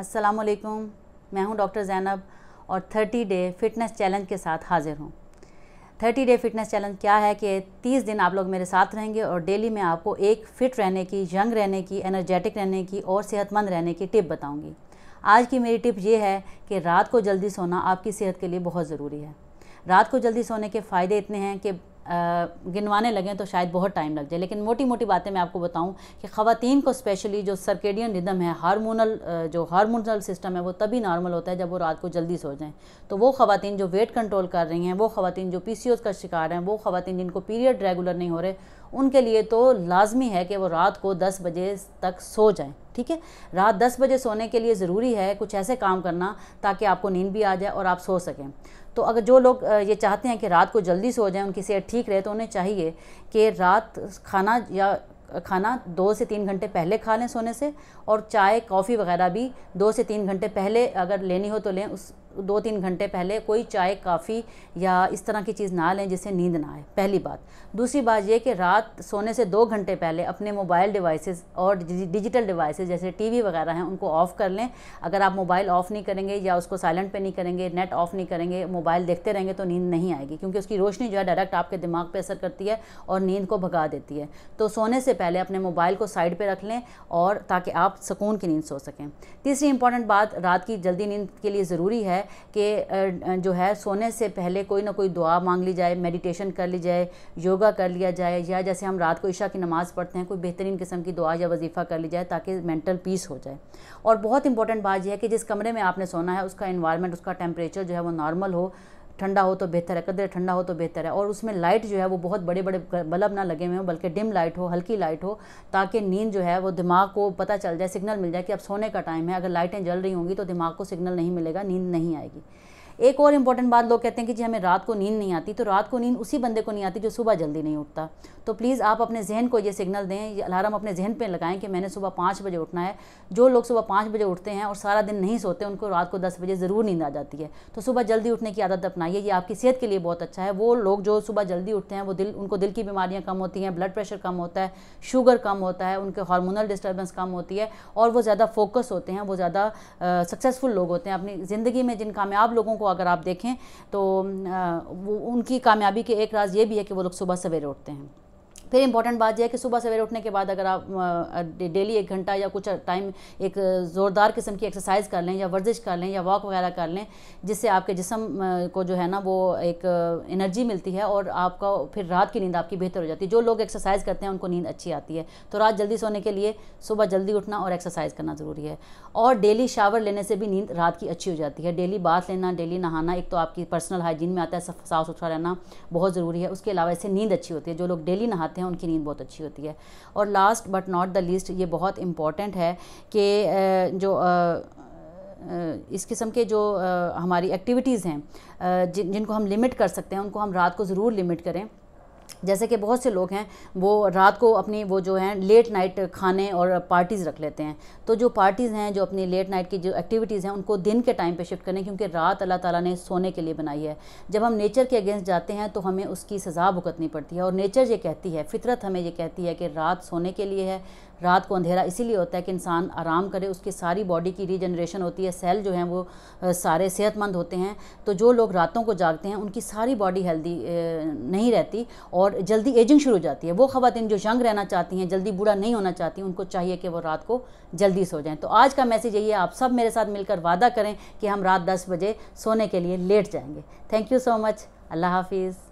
असलकुम मैं हूं डॉक्टर ज़ैनब और 30 डे फिटनेस चैलेंज के साथ हाज़िर हूं 30 डे फिटनेस चैलेंज क्या है कि 30 दिन आप लोग मेरे साथ रहेंगे और डेली मैं आपको एक फ़िट रहने की यंग रहने की एनर्जेटिक रहने की और सेहतमंद रहने की टिप बताऊँगी आज की मेरी टिप ये है कि रात को जल्दी सोना आपकी सेहत के लिए बहुत ज़रूरी है रात को जल्दी सोने के फ़ायदे इतने हैं कि गिनवाने लगें तो शायद बहुत टाइम लग जाए लेकिन मोटी मोटी बातें मैं आपको बताऊं कि खातन को स्पेशली जो सर्केडियन रिदम है हार्मोनल जो हार्मोनल सिस्टम है वो तभी नॉर्मल होता है जब वो रात को जल्दी सो जाएँ तो वो खातन जो वेट कंट्रोल कर रही हैं वो खातन जो पी का शिकार हैं वो खातन जिनको पीरियड रेगुलर नहीं हो रहे उनके लिए तो लाजमी है कि वो रात को दस बजे तक सो जाएं ठीक है रात दस बजे सोने के लिए ज़रूरी है कुछ ऐसे काम करना ताकि आपको नींद भी आ जाए और आप सो सकें तो अगर जो लोग ये चाहते हैं कि रात को जल्दी सो जाएं उनकी सेहत ठीक रहे तो उन्हें चाहिए कि रात खाना या खाना दो से तीन घंटे पहले खा लें सोने से और चाय कॉफ़ी वगैरह भी दो से तीन घंटे पहले अगर लेनी हो तो लें उस दो तीन घंटे पहले कोई चाय काफ़ी या इस तरह की चीज़ ना लें जिससे नींद ना आए पहली बात दूसरी बात यह कि रात सोने से दो घंटे पहले अपने मोबाइल डिवाइसेस और डिजिटल डिवाइसेस जैसे टीवी वगैरह हैं उनको ऑफ़ कर लें अगर आप मोबाइल ऑफ़ नहीं करेंगे या उसको साइलेंट पे नहीं करेंगे नेट ऑफ़ नहीं करेंगे मोबाइल देखते रहेंगे तो नींद नहीं आएगी क्योंकि उसकी रोशनी जो है डायरेक्ट आपके दिमाग पर असर करती है और नींद को भगा देती है तो सोने से पहले अपने मोबाइल को साइड पर रख लें और ताकि आप सुकून की नींद सो सकें तीसरी इंपॉर्टेंट बात रात की जल्दी नींद के लिए ज़रूरी है है कि जो है सोने से पहले कोई ना कोई दुआ मांग ली जाए मेडिटेशन कर ली जाए योगा कर लिया जाए या जैसे हम रात को ईशा की नमाज़ पढ़ते हैं कोई बेहतरीन किस्म की दुआ या वजीफ़ा कर ली जाए ताकि मेंटल पीस हो जाए और बहुत इंपॉर्टेंट बात यह है कि जिस कमरे में आपने सोना है उसका इन्वायरमेंट उसका टेम्परेचर जो है वो नॉर्मल हो ठंडा हो तो बेहतर है कदर ठंडा हो तो बेहतर है और उसमें लाइट जो है वो बहुत बड़े बड़े बल्ब ना लगे हुए हों बल्कि डिम लाइट हो हल्की लाइट हो ताकि नींद जो है वो दिमाग को पता चल जाए सिग्नल मिल जाए कि अब सोने का टाइम है अगर लाइटें जल रही होंगी तो दिमाग को सिग्नल नहीं मिलेगा नींद नहीं आएगी एक और इंपॉर्टेंट बात लोग कहते हैं कि जी हमें रात को नींद नहीं आती तो रात को नींद उसी बंदे को नहीं आती जो सुबह जल्दी नहीं उठता तो प्लीज़ आप अपने जहन को ये सिग्नल दें ये अलार्म अपने जहन पर लगाएं कि मैंने सुबह पाँच बजे उठना है जो लोग सुबह पाँच बजे उठते हैं और सारा दिन नहीं सोते उनको रात को दस बजे ज़रूर नींद आ जाती है तो सुबह जल्दी उठने की आदत अपनाइए ये आपकी सेहत के लिए बहुत अच्छा है वो लोग जो सुबह जल्दी उठते हैं वो दिल उनको दिल की बीमारियाँ कम होती हैं ब्लड प्रेशर कम होता है शुगर कम होता है उनके हार्मोनल डिस्टर्बेंस कम होती है और वो ज़्यादा फोकस होते हैं वो ज़्यादा सक्सेसफुल लोग होते हैं अपनी ज़िंदगी में जिन कामयाब लोगों को अगर आप देखें तो वो उनकी कामयाबी के एक राज ये भी है कि वो लोग सुबह सवेरे उठते हैं फिर इंपॉर्टेंट बात यह है कि सुबह सवेरे उठने के बाद अगर आप डेली एक घंटा या कुछ टाइम एक ज़ोरदार किस्म की एक्सरसाइज कर लें या वर्जिश कर लें या वॉक वगैरह कर लें जिससे आपके जिसम को जो है ना वो एक एनर्जी मिलती है और आपका फिर रात की नींद आपकी बेहतर हो जाती है जो लोग एक्सरसाइज करते हैं उनको नींद अच्छी आती है तो रात जल्दी सोने के लिए सुबह जल्दी उठना और एक्सरसाइज करना ज़रूरी है और डेली शावर लेने से भी नींद रात की अच्छी हो जाती है डेली बाथ लेना डेली नहाना एक तो आपकी पर्सनल हाइजीन में आता है साफ सुथरा रहना बहुत ज़रूरी है उसके अलावा इससे नींद अच्छी होती है जो लोग डेली नहाते हैं उनकी नींद बहुत अच्छी होती है और last but not the least ये बहुत इम्पॉर्टेंट है कि जो इस किस्म के जो हमारी एक्टिविटीज़ हैं जिनको हम लिमिट कर सकते हैं उनको हम रात को ज़रूर लिमिट करें जैसे कि बहुत से लोग हैं वो रात को अपनी वो जो हैं लेट नाइट खाने और पार्टीज़ रख लेते हैं तो जो पार्टीज़ हैं जो अपनी लेट नाइट की जो एक्टिविटीज़ हैं उनको दिन के टाइम पे शिफ्ट करने क्योंकि रात अल्लाह ताला ने सोने के लिए बनाई है जब हम नेचर के अगेंस्ट जाते हैं तो हमें उसकी सज़ा भुगतनी पड़ती है और नेचर ये कहती है फितरत हमें ये कहती है कि रात सोने के लिए है रात को अंधेरा इसीलिए होता है कि इंसान आराम करे उसकी सारी बॉडी की रीजनरेशन होती है सेल जो हैं वो सारे सेहतमंद होते हैं तो जो लोग रातों को जागते हैं उनकी सारी बॉडी हेल्दी नहीं रहती और जल्दी एजिंग शुरू हो जाती है वो खातन जो यंग रहना चाहती हैं जल्दी बूढ़ा नहीं होना चाहती उनको चाहिए कि वो रात को जल्दी सो जाएँ तो आज का मैसेज यही है आप सब मेरे साथ मिलकर वादा करें कि हम रात दस बजे सोने के लिए लेट जाएंगे थैंक यू सो मच अल्लाह हाफिज़